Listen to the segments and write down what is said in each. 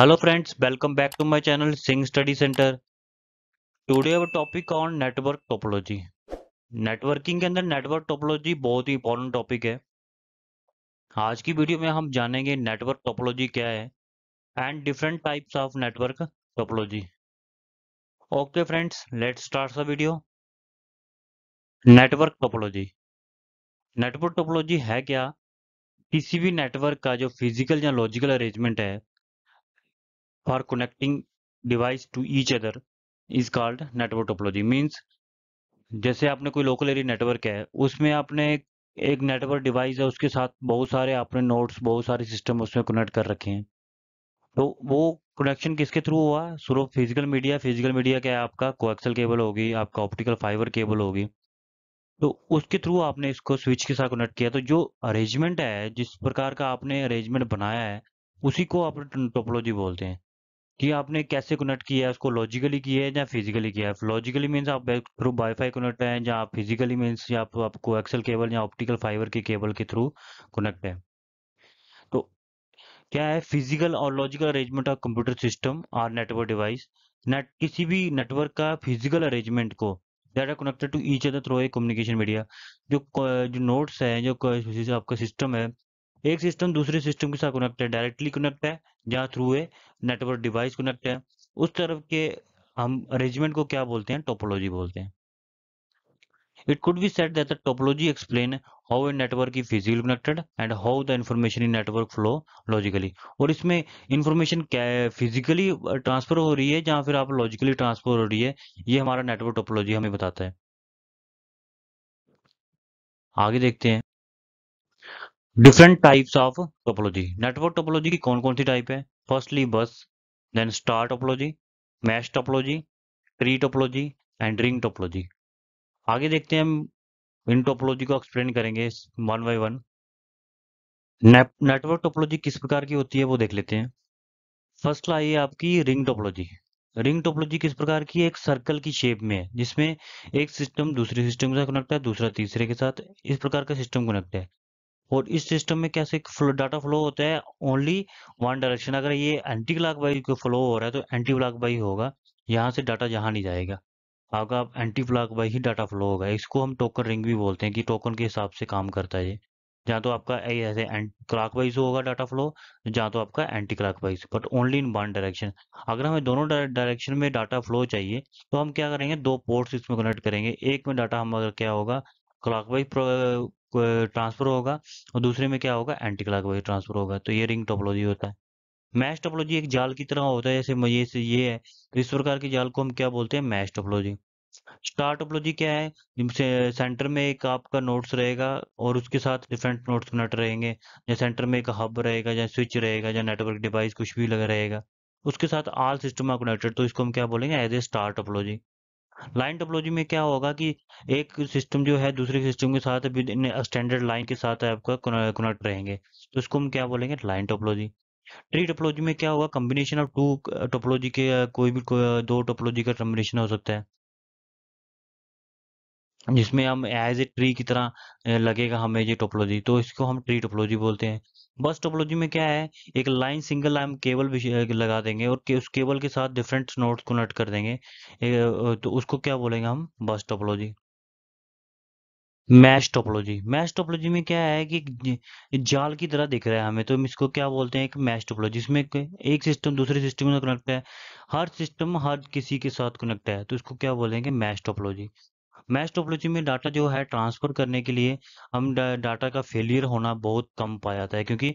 Hello friends welcome back to my channel Singh study centre today our topic on network topology networking के अंदर network topology बहुत ही important topic है आज की video में हम जानेंगे नेटवर्क टोपोलॉजी क्या है and different types of network topology okay friends let start video network topology network topology है क्या किसी भी नेटवर्क का जो फिजिकल या लॉजिकल अरेंजमेंट है for connecting device to each other is called network topology means जैसे आपने कोई लोकल एरिया नेटवर्क है उसमें आपने एक, नेटवर्क डिवाइस है उसके साथ बहुत सारे आपने नोड्स बहुत सारे सिस्टम उसमें कनेक्ट कर रखे हैं तो वो कनेक्शन किसके थ्रू हुआ सुरो फिजिकल मीडिया फिजिकल मीडिया क्या है आपका कोएक्सल केबल होगी आपका ऑप्टिकल फाइबर केबल होगी तो उसके थ्रू आपने इसको स्विच के साथ कनेक्ट किया तो जो अरेंजमेंट है जिस प्रकार का आपने अरेंजमेंट बनाया है उसी को आप टोपोलॉजी बोलते हैं कि आपने कैसे कनेक्ट किया है उसको लॉजिकली किया है या फिजिकली किया है लॉजिकली मीन्स आप थ्रू वाईफाई कनेक्ट है या फिजिकली मीन्स या आप, आपको एक्सल केबल या ऑप्टिकल फाइबर के केबल के थ्रू कनेक्ट है तो क्या है फिजिकल और logical arrangement of computer system और नेटवर्क डिवाइस नेट किसी भी नेटवर्क का फिजिकल अरेंजमेंट को that are connected to each other through a communication media जो जो नोट्स है जो आपका सिस्टम है एक सिस्टम दूसरे सिस्टम के साथ कनेक्ट है डायरेक्टली कनेक्ट है या through a network device connect है उस तरफ के हम अरेंजमेंट को क्या बोलते हैं टोपोलॉजी बोलते हैं it could be set that topology explain how a network network is connected and how the information in network flow logically और इसमें इन्फॉर्मेशन क्या है फिजिकली ट्रांसफर हो रही है या फिर आप लॉजिकली ट्रांसफर हो रही है ये हमारा नेटवर्क टोपोलॉजी हमें बताता है आगे देखते हैं different types of topology network topology की कौन कौन सी टाइप है firstly bus then star topology mesh topology tree topology and ring topology आगे देखते हैं हम इन टोपोलॉजी को एक्सप्लेन करेंगे one by one network topology किस प्रकार की होती है वो देख लेते हैं फर्स्ट लाइए आपकी रिंग टोपोलॉजी रिंग टोपोलॉजी किस प्रकार की एक सर्कल की शेप में है जिसमें एक सिस्टम दूसरे सिस्टम के साथ कनेक्ट है दूसरा तीसरे के साथ इस प्रकार का सिस्टम कनेक्ट है और इस सिस्टम में कैसे डाटा फ्लो होता है ओनली वन डायरेक्शन अगर ये एंटी क्लाक वाइज फ्लो हो रहा है तो एंटी क्लाक वाइज होगा यहाँ से डाटा जहाँ नहीं जाएगा आपका आप एंटी क्लाक वाइज ही डाटा फ्लो होगा इसको हम टोकन रिंग भी बोलते हैं कि टोकन के हिसाब से काम करता है ये जहाँ तो आपका ऐसे क्लाक वाइज होगा डाटा फ्लो जहाँ तो आपका anticlockwise but only in one direction अगर हमें दोनों डायरेक्शन में डाटा फ्लो चाहिए तो हम क्या करेंगे दो पोर्ट्स इसमें कनेक्ट करेंगे एक में डाटा हमारा क्या होगा क्लाक वाइज ट्रांसफर होगा और दूसरे में क्या होगा एंटी क्लाक वाइज ट्रांसफर होगा तो ये रिंग टोपोलॉजी होता है मैश टोपोलॉजी एक जाल की तरह होता है जैसे ये से ये है तो इस प्रकार के जाल को हम क्या बोलते हैं मैश टोपोलॉजी स्टार टोपोलॉजी क्या है जिससे सेंटर में एक आपका नोट्स रहेगा और उसके साथ डिफरेंट नोट्स कनेक्ट रहेंगे या सेंटर में एक हब रहेगा या स्विच रहेगा या नेटवर्क डिवाइस कुछ भी लगा रहेगा उसके साथ आल सिस्टम कनेक्टेड तो इसको हम क्या बोलेंगे as a star topology line topology में क्या होगा कि एक सिस्टम जो है दूसरे सिस्टम के साथ स्टैंडर्ड लाइन के साथ आपका कनेक्ट रहेंगे तो इसको हम क्या बोलेंगे लाइन टोपोलॉजी ट्री टोपोलॉजी में क्या होगा कॉम्बिनेशन ऑफ टू टोपोलॉजी के uh, कोई भी कोई uh, दो टोपोलॉजी का कॉम्बिनेशन हो सकता है जिसमें हम एज ए ट्री की तरह uh, लगेगा हमें ये टोपोलॉजी तो इसको हम ट्री टोपोलॉजी बोलते हैं बस टोपोलॉजी में क्या है एक लाइन सिंगल लाइन केबल भी लगा देंगे और के, उस केबल के साथ डिफरेंट नोड्स को नट कर देंगे तो उसको क्या बोलेंगे हम bus topology mesh topology mesh topology में क्या है कि जाल की तरह दिख रहा है हमें तो हम इसको क्या बोलते हैं एक मैश टोपोलॉजी इसमें एक सिस्टम दूसरे सिस्टम में कनेक्ट है हर सिस्टम हर किसी के साथ कनेक्ट है तो इसको क्या बोलेंगे मैश टोपोलॉजी मैच टोपोलॉजी में डाटा जो है ट्रांसफ़र करने के लिए हम डाटा का फेलियर होना बहुत कम पाया जाता है क्योंकि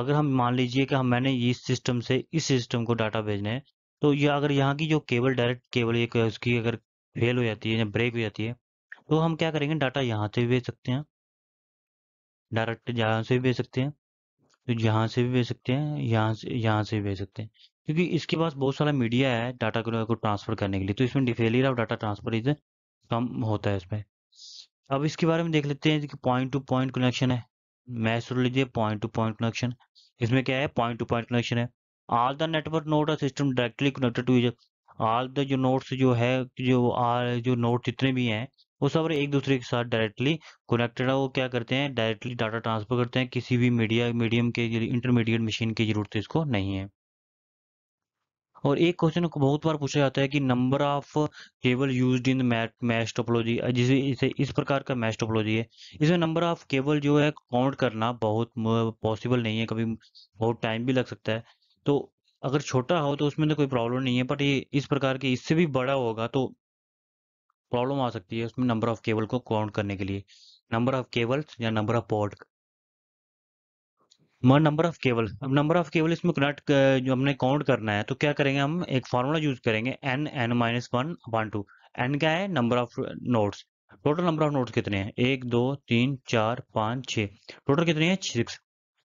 अगर हम मान लीजिए कि हम मैंने इस सिस्टम से इस सिस्टम को डाटा भेजना है तो ये अगर यहाँ की जो केबल डायरेक्ट केबल एक उसकी अगर फेल हो जाती है या ब्रेक हो जाती है तो हम क्या करेंगे डाटा यहाँ से भी भेज सकते हैं डायरेक्ट यहाँ से भी भेज सकते हैं तो यहाँ से भी भेज सकते हैं यहाँ से यहाँ से भी भेज सकते हैं क्योंकि इसके पास बहुत सारा मीडिया है डाटा को ट्रांसफ़र करने के लिए तो इसमें the failure of data transfer is कम होता है इसमें अब इसके बारे में देख लेते हैं कि पॉइंट टू पॉइंट कनेक्शन है मैच सुन लीजिए पॉइंट टू पॉइंट कनेक्शन इसमें क्या है पॉइंट टू पॉइंट कनेक्शन है आल द नेटवर्क नोट और system directly connected to all all the जो नोट्स जो है जो आल जो नोट जितने भी हैं वो सब एक दूसरे के साथ डायरेक्टली कनेक्टेड है वो क्या करते हैं डायरेक्टली डाटा ट्रांसफर करते हैं किसी भी मीडिया मीडियम के इंटरमीडिएट मशीन की जरूरत इसको नहीं है और एक क्वेश्चन को बहुत बार पूछा जाता है कि number of cable use in mesh topology जिसे इसे इस प्रकार का मैश टोपोलॉजी है इसमें नंबर ऑफ केबल जो है काउंट करना बहुत पॉसिबल नहीं है कभी बहुत टाइम भी लग सकता है तो अगर छोटा हो तो उसमें तो कोई प्रॉब्लम नहीं है बट ये इस प्रकार के इससे भी बड़ा होगा तो प्रॉब्लम आ सकती है उसमें नंबर ऑफ केबल को काउंट करने के लिए नंबर ऑफ केबल्स या number of port number of cable अब नंबर ऑफ केबल इसमें कनेक्ट जो हमने काउंट करना है तो क्या करेंगे हम एक फार्मूला यूज करेंगे n n minus one upon two n क्या है number of notes total number of notes कितने हैं एक दो तीन चार पाँच छः टोटल कितने हैं सिक्स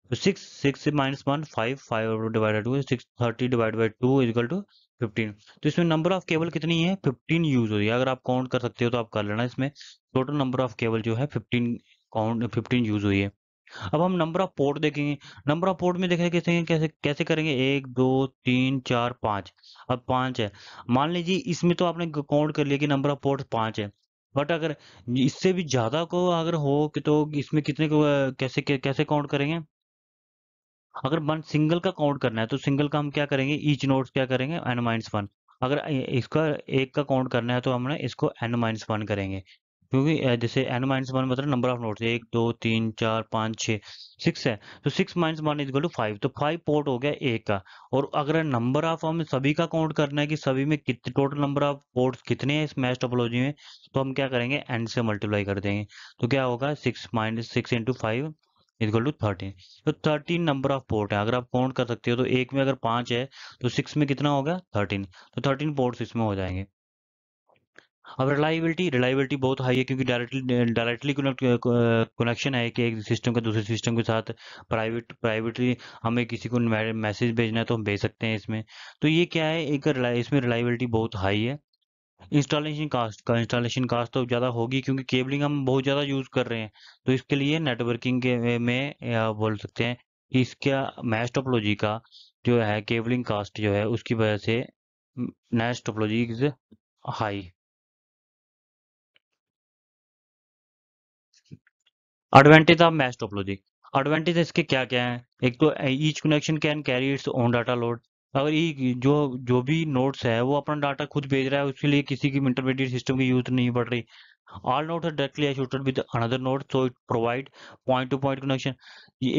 तो six six minus one five five divide two six thirty divide by two is equal two fifteen तो इसमें नंबर ऑफ केबल कितनी है फिफ्टीन यूज हो रही है अगर आप काउंट कर सकते हो तो आप कर लेना इसमें टोटल नंबर ऑफ केबल जो है फिफ्टीन काउंट फिफ्टीन यूज हुई है अब हम नंबर ऑफ पोर्ट देखेंगे नंबर ऑफ पोर्ट में देखेंगे कैसे कैसे कैसे करेंगे एक दो तीन चार पाँच अब पाँच है मान लीजिए इसमें तो आपने काउंट कर लिया कि नंबर ऑफ पोर्ट पाँच है बट अगर इससे भी ज़्यादा को अगर हो कि तो इसमें कितने को कैसे कैसे काउंट करेंगे अगर वन सिंगल का काउंट करना है तो सिंगल का हम क्या करेंगे ईच नोट क्या करेंगे एन माइनस वन अगर इसका एक का काउंट करना है तो हमने इसको एन माइनस वन करेंगे क्योंकि जैसे एन माइनस वन मतलब नंबर ऑफ नोट एक दो तीन चार पाँच छः सिक्स है तो six minus one is two five तो फाइव पोर्ट हो गया एक का और अगर नंबर ऑफ हम सभी का काउंट करना है कि सभी में कितने टोटल नंबर ऑफ पोर्ट्स कितने हैं इस मैच टोपोलॉजी में तो हम क्या करेंगे एन से मल्टीप्लाई कर देंगे तो क्या होगा six minus six into five is equal two thirteen तो थर्टीन नंबर ऑफ पोर्ट है अगर आप काउंट कर सकते हो तो एक में अगर पाँच है तो सिक्स में कितना होगा थर्टीन तो थर्टीन पोर्ट्स इसमें हो जाएंगे अब रिलायबिलिटी रिलायबिलिटी बहुत हाई है क्योंकि डायरेक्टली डायरेक्टली कनेक्शन है कि एक सिस्टम का दूसरे सिस्टम के साथ प्राइवेट प्राइवेटली हमें किसी को मैसेज भेजना है तो हम भेज सकते हैं इसमें तो ये क्या है एक इसमें रिलायबिलिटी बहुत हाई है इंस्टॉलेशन कास्ट का इंस्टॉलेशन कास्ट तो ज़्यादा होगी क्योंकि केबलिंग हम बहुत ज़्यादा यूज़ कर रहे हैं तो इसके लिए नेटवर्किंग के में बोल सकते हैं इसका मैच टोपोलॉजी का जो है केबलिंग कास्ट जो है उसकी वजह से mesh topology is high advantage of mesh topology advantage इसके क्या क्या है एक तो each connection can carry its own data load अगर ये जो जो भी नोट्स है वो अपना डाटा खुद भेज रहा है उसके लिए किसी की इंटरमीडिएट सिस्टम की यूज नहीं पड़ रही all note directly associated with another note so it provide point to point connection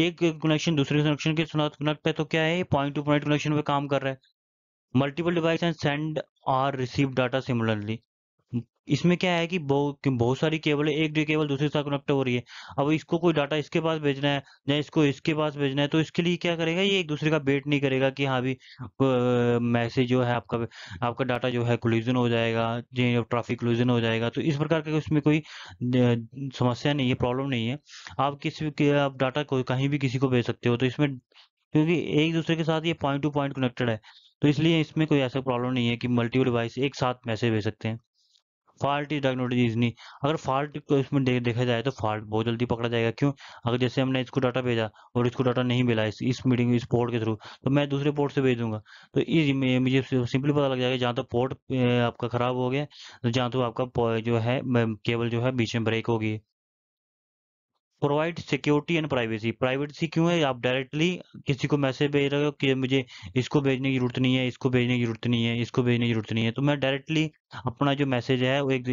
एक कनेक्शन दूसरे कनेक्शन के साथ कनेक्ट है तो क्या है पॉइंट टू पॉइंट कनेक्शन पे काम कर रहा है multiple device and send or receive data similarly इसमें क्या है कि बहुत बहुत सारी केबल है एक डी केबल दूसरे साथ कनेक्ट हो रही है अब इसको कोई डाटा इसके पास भेजना है या इसको इसके पास भेजना है तो इसके लिए क्या करेगा ये एक दूसरे का वेट नहीं करेगा कि हाँ भी मैसेज जो है आपका आपका डाटा जो है कोलिजन हो जाएगा ट्रैफिक कोल्यूजन हो जाएगा तो इस प्रकार का उसमें कोई समस्या नहीं है प्रॉब्लम नहीं है आप किसी के आप डाटा को कहीं भी किसी को भेज सकते हो तो इसमें क्योंकि एक दूसरे के साथ ये पॉइंट टू पॉइंट कनेक्टेड है तो इसलिए इसमें कोई ऐसा प्रॉब्लम नहीं है कि मल्टीपल डिवाइस एक साथ मैसेज भेज सकते हैं फॉल्ट इज डायग्नोलॉजी इज नहीं अगर फॉल्ट को इसमें दे, देखा जाए तो फॉल्ट बहुत जल्दी पकड़ा जाएगा क्यों अगर जैसे हमने इसको डाटा भेजा और इसको डाटा नहीं मिला इस इस मीटिंग इस पोर्ट के थ्रू तो मैं दूसरे पोर्ट से भेज दूंगा तो इस मुझे सिंपली पता लग जाएगा जहाँ तो पोर्ट आपका खराब हो गया तो जहाँ तो आपका जो है केबल जो है बीच में ब्रेक होगी provide security and privacy privacy क्यों है आप डायरेक्टली किसी को मैसेज भेज रहे हो कि मुझे इसको भेजने की जरूरत नहीं है इसको भेजने की जरूरत नहीं है इसको भेजने की जरूरत नहीं है तो मैं डायरेक्टली अपना जो मैसेज है वो एक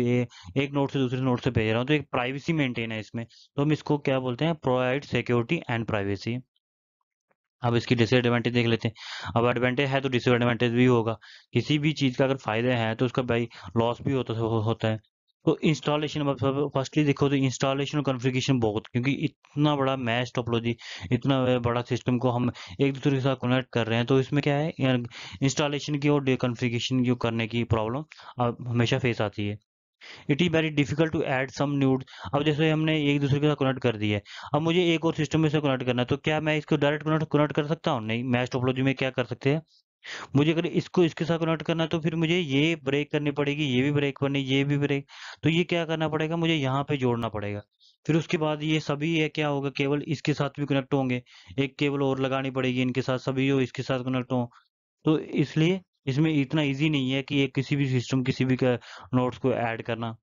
एक नोट से दूसरे नोट से भेज रहा हूँ तो एक प्राइवेसी मेंटेन है इसमें तो हम इसको क्या बोलते हैं प्रोवाइड सिक्योरिटी एंड प्राइवेसी अब इसकी डिसएडवांटेज देख लेते हैं अब एडवांटेज है तो डिसएडवांटेज भी होगा किसी भी चीज़ का अगर फायदा है तो उसका भाई लॉस भी होता होता है तो इंस्टॉलेशन फर्स्टली देखो तो इंस्टॉलेशन और कॉन्फ़िगरेशन बहुत क्योंकि इतना बड़ा मैच टोपोलॉजी इतना बड़ा सिस्टम को हम एक दूसरे के साथ कनेक्ट कर रहे हैं तो इसमें क्या है इंस्टॉलेशन की और कॉन्फ़िगरेशन की करने की प्रॉब्लम हमेशा फेस आती है it is very difficult to add some node अब जैसे हमने एक दूसरे के साथ कनेक्ट कर दिया है अब मुझे एक और सिस्टम में से कनेक्ट करना है तो क्या मैं इसको डायरेक्ट कनेक्ट कनेक्ट कर सकता हूँ नहीं मैच टोपोलॉजी में क्या कर सकते हैं मुझे अगर इसको इसके साथ कनेक्ट करना है तो फिर मुझे ये ब्रेक करनी पड़ेगी ये भी ब्रेक करनी ये भी ब्रेक तो ये क्या करना पड़ेगा मुझे यहाँ पे जोड़ना पड़ेगा फिर उसके बाद ये सभी ये क्या होगा केवल इसके साथ भी कनेक्ट होंगे एक केबल और लगानी पड़ेगी इनके साथ सभी जो इसके साथ कनेक्ट हो तो इसलिए इसमें इतना ईजी नहीं है कि ये किसी भी सिस्टम किसी भी नोट्स को ऐड करना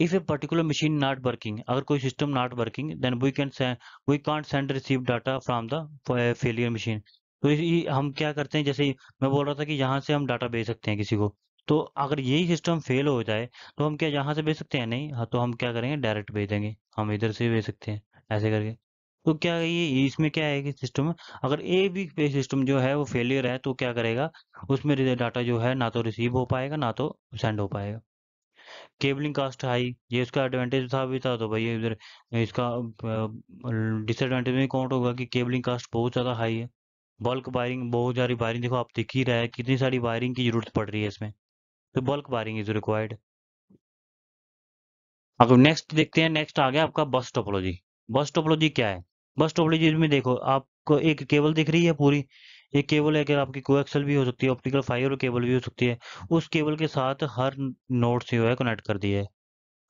if a particular machine not working अगर कोई system not working then we can send we can't send receive data from the तो ये हम क्या करते हैं जैसे मैं बोल रहा था कि यहाँ से हम डाटा भेज सकते हैं किसी को तो अगर यही सिस्टम फेल हो जाए तो हम क्या यहाँ से भेज सकते हैं नहीं हाँ तो हम क्या करेंगे डायरेक्ट भेज देंगे हम इधर से भेज सकते हैं ऐसे करके तो क्या ये इसमें क्या है कि सिस्टम अगर ए भी सिस्टम जो है वो फेलियर है तो क्या करेगा उसमें डाटा जो है ना तो रिसीव हो पाएगा ना तो सेंड हो पाएगा केबलिंग कास्ट हाई ये इसका एडवांटेज था भी था तो भाई इधर इसका डिसएडवांटेज में कौन होगा कि केबलिंग कास्ट बहुत ज़्यादा हाई है बल्क वायरिंग बहुत सारी वायरिंग देखो आप दिख ही रहा है कितनी सारी वायरिंग की जरूरत पड़ रही है इसमें तो बल्क वायरिंग इज रिक्वायर्ड अब नेक्स्ट देखते हैं नेक्स्ट आ गया आपका बस टोपोलॉजी बस टोपोलॉजी क्या है बस टोपोलॉजी में देखो आपको एक केबल दिख रही है पूरी एक केबल है कि आपकी कोएक्सल भी हो सकती है ऑप्टिकल फाइबर केबल भी हो सकती है उस केबल के साथ हर नोड से जो है कनेक्ट कर दिया है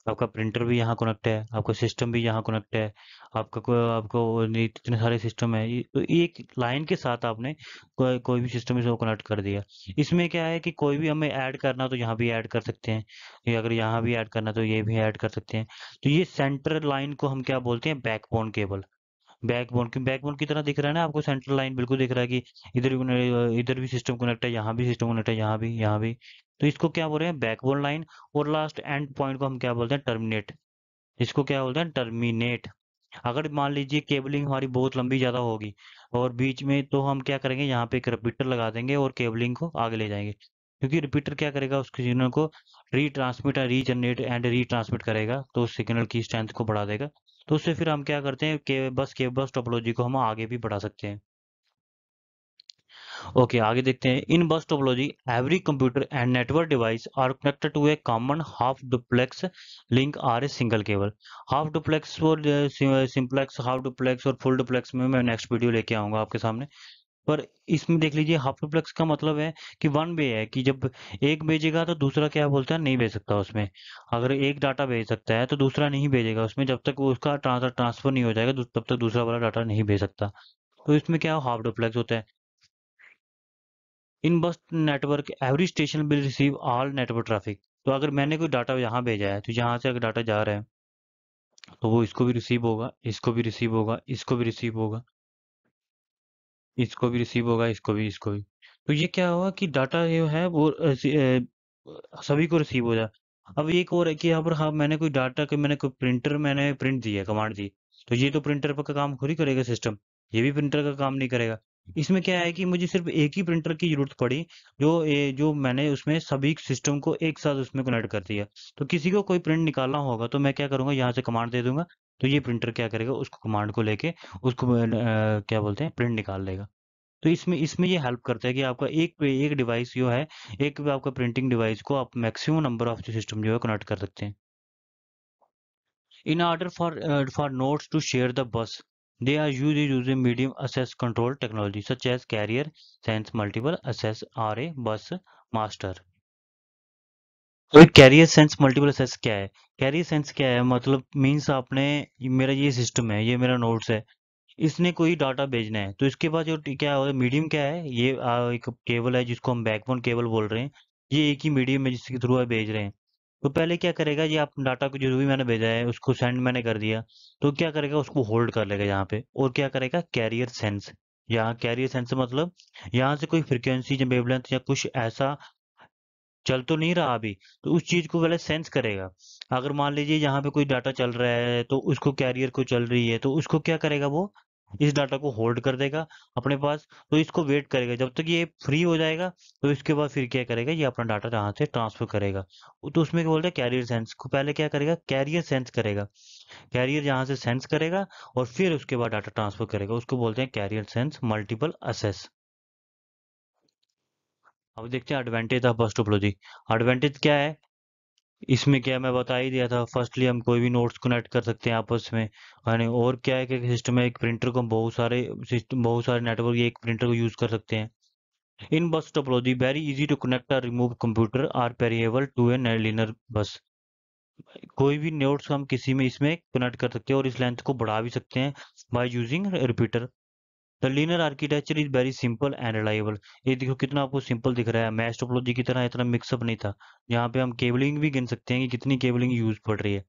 आपका प्रिंटर भी यहाँ कनेक्ट है आपका सिस्टम भी यहाँ कनेक्ट है आपका को, आपको इतने सारे सिस्टम है तो एक लाइन के साथ आपने को, कोई भी सिस्टम इसको कनेक्ट कर दिया इसमें क्या है कि कोई भी हमें ऐड करना तो यहाँ भी ऐड कर सकते हैं अगर यहाँ भी ऐड करना तो ये भी ऐड कर सकते हैं तो ये सेंटर लाइन को हम क्या बोलते हैं बैकबोन केबल बैकबोन की बैकबोन की तरह दिख रहा है ना आपको सेंट्रल लाइन बिल्कुल दिख रहा है कि इधर भी इधर भी सिस्टम कनेक्ट है यहाँ भी सिस्टम कनेक्ट है यहाँ भी यहाँ भी तो इसको क्या बोल रहे हैं बैकबोन लाइन और लास्ट एंड पॉइंट को हम क्या बोलते हैं टर्मिनेट इसको क्या बोलते हैं टर्मिनेट अगर मान लीजिए केबलिंग हमारी बहुत लंबी ज़्यादा होगी और बीच में तो हम क्या करेंगे यहाँ पे एक रिपीटर लगा देंगे और केबलिंग को आगे ले जाएंगे क्योंकि रिपीटर क्या करेगा उसके सिग्नल को रीट्रांसमिट रीजनरेट एंड रीट्रांसमिट करेगा तो उस सिग्नल की स्ट्रेंथ को बढ़ा देगा तो उससे फिर हम क्या करते हैं के बस के बस टोपोलॉजी को हम आगे भी बढ़ा सकते हैं ओके आगे देखते हैं in bus topology every computer and network device are connected to a common half duplex link or a single cable half duplex और सिंप्लेक्स हाफ डुप्लेक्स और फुल डुप्लेक्स में मैं नेक्स्ट वीडियो लेके आऊंगा आपके सामने पर इसमें देख लीजिए हाफ डुप्लेक्स का मतलब है कि वन वे है कि जब एक भेजेगा तो दूसरा क्या बोलता है नहीं भेज सकता उसमें अगर एक डाटा भेज सकता है तो दूसरा नहीं भेजेगा उसमें जब तक उसका ट्रांसफर नहीं हो जाएगा तब तक दूसरा वाला डाटा नहीं भेज सकता तो इसमें क्या हाफ डुप्लेक्स होता है in bus network every station will receive all network traffic तो अगर मैंने कोई डाटा यहाँ भेजा है तो यहाँ से अगर डाटा जा रहा है तो वो इसको भी रिसीव होगा इसको भी रिसीव होगा इसको भी रिसीव होगा इसको भी रिसीव होगा इसको भी इसको भी तो ये क्या होगा कि डाटा जो है वो सभी को रिसीव हो जाए अब एक और है कि यहाँ पर हाँ मैंने कोई डाटा के मैंने कोई प्रिंटर मैंने प्रिंट दी है कमांड दी तो ये तो प्रिंटर पर का काम खुद ही करेगा सिस्टम ये भी प्रिंटर का काम नहीं करेगा इसमें क्या है कि मुझे सिर्फ एक ही प्रिंटर की जरूरत पड़ी जो ए, जो मैंने उसमें सभी सिस्टम को एक साथ उसमें कनेक्ट कर दिया तो किसी को कोई प्रिंट निकालना होगा तो मैं क्या करूंगा यहाँ से कमांड दे दूंगा तो ये प्रिंटर क्या करेगा उसको कमांड को लेके उसको आ, क्या बोलते हैं प्रिंट निकाल लेगा तो इसमें इसमें ये हेल्प करता है कि आपका एक एक डिवाइस जो है एक आपका प्रिंटिंग डिवाइस को आप मैक्सिमम नंबर ऑफ सिस्टम जो है कनेक्ट कर सकते हैं in order for for notes to share the bus They are used using medium access control technology such as carrier sense multiple access RA bus master. तो carrier sense multiple sense क्या है career sense क्या है मतलब means आपने मेरा ये system है ये मेरा नोट्स है इसने कोई डाटा भेजना है तो इसके बाद जो क्या है मीडियम क्या है ये एक केबल है जिसको हम बैकबोन केबल बोल रहे हैं ये एक ही मीडियम है जिसके थ्रू आप भेज रहे हैं तो पहले क्या करेगा ये आप डाटा को जो भी मैंने भेजा है उसको सेंड मैंने कर दिया तो क्या करेगा उसको होल्ड कर लेगा यहाँ पे और क्या करेगा कैरियर सेंस यहाँ कैरियर सेंस मतलब यहाँ से कोई फ्रिक्वेंसी या वेवलेंथ या कुछ ऐसा चल तो नहीं रहा अभी तो उस चीज को पहले सेंस करेगा अगर मान लीजिए यहाँ पे कोई डाटा चल रहा है तो उसको कैरियर को चल रही है तो उसको क्या करेगा वो इस डाटा को होल्ड कर देगा अपने पास तो इसको वेट करेगा जब तक ये फ्री हो जाएगा तो इसके बाद फिर क्या करेगा ये अपना डाटा जहां से ट्रांसफर करेगा तो उसमें क्या बोलते हैं कैरियर सेंस को पहले क्या करेगा कैरियर सेंस करेगा कैरियर यहाँ से सेंस करेगा और फिर उसके बाद डाटा ट्रांसफर करेगा उसको बोलते हैं कैरियर सेंस मल्टीपल असेस अब देखते हैं advantage of bus topology advantage क्या है इसमें क्या मैं बता ही दिया था फर्स्टली हम कोई भी नोट्स कनेक्ट कर सकते हैं आपस में यानी और क्या है कि सिस्टम में एक प्रिंटर को बहुत सारे सिस्टम बहुत सारे नेटवर्क एक प्रिंटर को यूज़ कर सकते हैं in bus topology very easy to connect or remove computer or peripheral to a linear bus कोई भी नोट्स हम किसी में इसमें कनेक्ट कर सकते हैं और इस लेंथ को बढ़ा भी सकते हैं by using repeater the linear architecture is very simple and reliable ये देखो कितना आपको सिंपल दिख रहा है मैच टोपोलॉजी की तरह इतना मिक्सअप नहीं था यहाँ पे हम केबलिंग भी गिन सकते हैं कि कितनी केबलिंग यूज पड़ रही है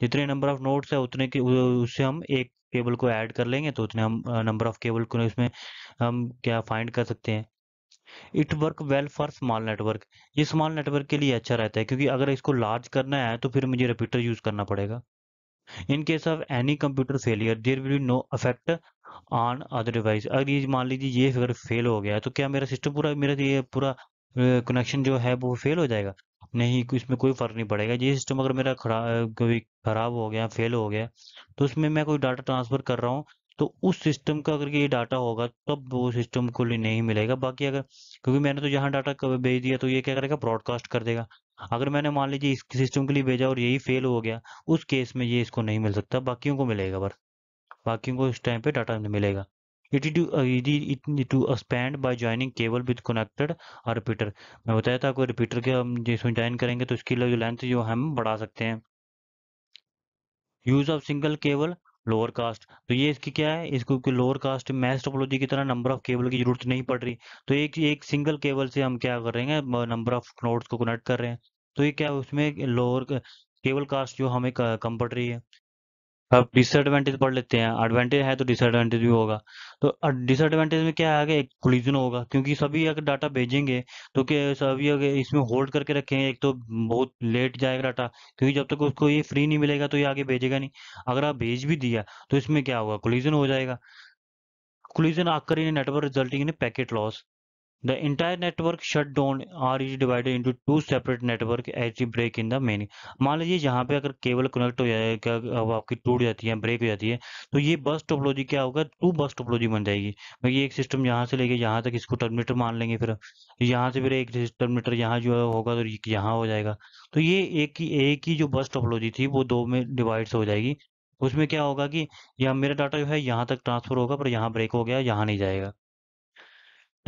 जितने नंबर ऑफ नोट्स है उतने के उससे हम एक केबल को ऐड कर लेंगे तो उतने हम नंबर ऑफ केबल को इसमें हम क्या फाइंड कर सकते हैं it work well for small network ये स्मॉल नेटवर्क के लिए अच्छा रहता है क्योंकि अगर इसको लार्ज करना है तो फिर मुझे रिपीटर यूज करना पड़ेगा in case of any computer failure there will no affect on other device अगर ये मान लीजिए ये अगर फेल हो गया तो क्या मेरा सिस्टम पूरा मेरा तो ये पूरा कनेक्शन जो है वो फेल हो जाएगा नहीं इसमें कोई फर्क नहीं पड़ेगा ये सिस्टम अगर मेरा खराब खराब हो गया फेल हो गया तो उसमें मैं कोई डाटा ट्रांसफर कर रहा हूँ तो उस सिस्टम का अगर ये डाटा होगा तब वो सिस्टम को नहीं मिलेगा बाकी अगर क्योंकि मैंने तो यहाँ डाटा भेज दिया तो ये क्या करेगा ब्रॉडकास्ट कर देगा अगर मैंने मान लीजिए इस सिस्टम के लिए भेजा और यही फेल हो गया उस केस में ये इसको नहीं मिल सकता बाकियों को मिलेगा पर बाकियों को इस टाइम पे डाटा नहीं मिलेगा it it to expand by joining cable with connected और रिपीटर मैं बताया था कोई रिपीटर के हम जिसमें ज्वाइन करेंगे तो उसकी जो लेंथ जो हम बढ़ा सकते हैं use of single cable lower cost तो ये इसकी क्या है इसको लोअर कास्ट मैच टोपोलॉजी की तरह नंबर ऑफ केबल की जरूरत नहीं पड़ रही तो एक एक सिंगल केबल से हम क्या कर रहे हैं नंबर ऑफ नोड्स को कनेक्ट कर रहे हैं तो ये क्या उसमें लोअर केबल कास्ट जो हमें कम पड़ रही है अब डिसएडवांटेज पढ़ लेते हैं एडवांटेज है तो डिसएडवांटेज भी होगा तो डिसएडवांटेज में क्या आएगा एक कोलिजन होगा क्योंकि सभी अगर डाटा भेजेंगे तो क्या सभी अगर इसमें होल्ड करके रखेंगे एक तो बहुत लेट जाएगा डाटा क्योंकि जब तक उसको ये फ्री नहीं मिलेगा तो ये आगे भेजेगा नहीं अगर आप भेज भी दिया तो इसमें क्या होगा कोलिजन हो जाएगा कोलिजन आकर network resulting in packet loss The entire network shut down or is divided into two separate network as break in the main. मान लीजिए जहाँ पे अगर केबल कनेक्ट हो जाएगा आपकी टूट जाती है ब्रेक हो जाती है तो ये बस टोपोलॉजी क्या होगा टू बस टोपोलॉजी बन जाएगी तो ये एक सिस्टम यहाँ से लेके यहाँ तक इसको टर्मिनेटर मान लेंगे फिर यहाँ से फिर एक टर्मिनेटर यहाँ जो होगा तो यहाँ हो जाएगा तो ये एक ही एक ही जो बस टोपोलॉजी थी वो दो में डिवाइड हो जाएगी उसमें क्या होगा कि यहाँ मेरा डाटा जो है यहाँ तक ट्रांसफर होगा पर यहाँ ब्रेक हो गया यहाँ नहीं जाएगा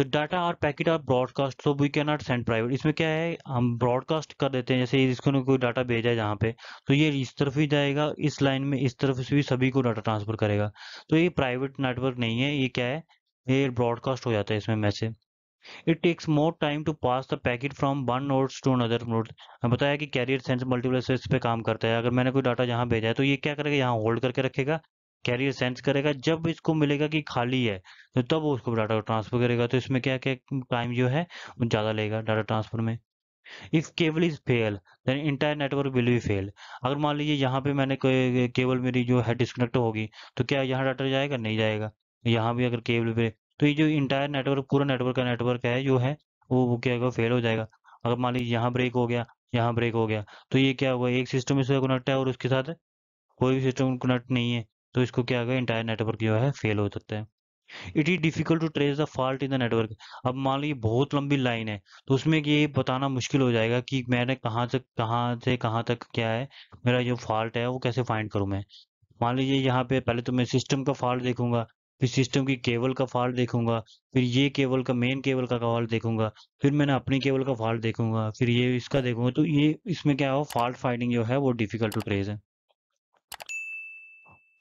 तो डाटा और पैकेट और ब्रॉडकास्ट तो we can not send private इसमें क्या है हम ब्रॉडकास्ट कर देते हैं जैसे इसको कोई डाटा भेजा है जहाँ पे तो ये इस तरफ ही जाएगा इस लाइन में इस तरफ से भी सभी को डाटा ट्रांसफर करेगा तो ये प्राइवेट नेटवर्क नहीं है ये क्या है ये ब्रॉडकास्ट हो जाता है इसमें message it takes more time to pass the packet from one nodes to another node बताया कि कैरियर सेंस मल्टीप्लेस पे काम करता है अगर मैंने कोई डाटा यहाँ भेजा है तो ये क्या करेगा यहाँ होल्ड करके रखेगा कैरियर सेंस करेगा जब इसको मिलेगा कि खाली है तो तब वो उसको डाटा ट्रांसफर करेगा तो इसमें क्या क्या टाइम जो है वो ज़्यादा लेगा डाटा ट्रांसफर में if cable is fail then entire network will be fail अगर मान लीजिए यहाँ पे मैंने केबल मेरी जो है डिस्कनेक्ट होगी तो क्या यहाँ डाटा जाएगा नहीं जाएगा यहाँ भी अगर केबल पे तो ये जो इंटायर नेटवर्क पूरा नेटवर्क का नेटवर्क है जो है वो वो क्या होगा फेल हो जाएगा अगर मान लीजिए यहाँ ब्रेक हो गया यहाँ ब्रेक हो गया तो ये क्या होगा एक सिस्टम इसका कनेक्ट है और उसके साथ कोई भी सिस्टम कनेक्ट नहीं है तो इसको क्या होगा इंटायर नेटवर्क जो है फेल हो सकता है it is difficult to trace the fault in the network अब मान ये बहुत लंबी लाइन है तो उसमें ये बताना मुश्किल हो जाएगा कि मैंने कहाँ से कहाँ से कहाँ तक क्या है मेरा जो फॉल्ट है वो कैसे फाइंड करूँ मैं मान लीजिए यहाँ पे पहले तो मैं सिस्टम का फॉल्ट देखूंगा फिर सिस्टम की केबल का फॉल्ट देखूंगा फिर ये केबल का मेन केबल का फॉल्ट देखूंगा फिर मैंने अपनी केबल का फॉल्ट देखूंगा फिर ये इसका देखूंगा तो ये इसमें क्या हो फॉल्ट फाइंडिंग जो है वो डिफिकल्ट टू ट्रेस है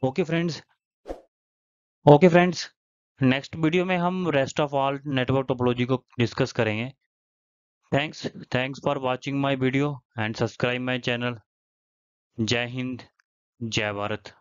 okay friends okay friends next video में हम rest of all network topology को डिस्कस करेंगे thanks thanks for watching my video and subscribe my channel जय हिंद जय भारत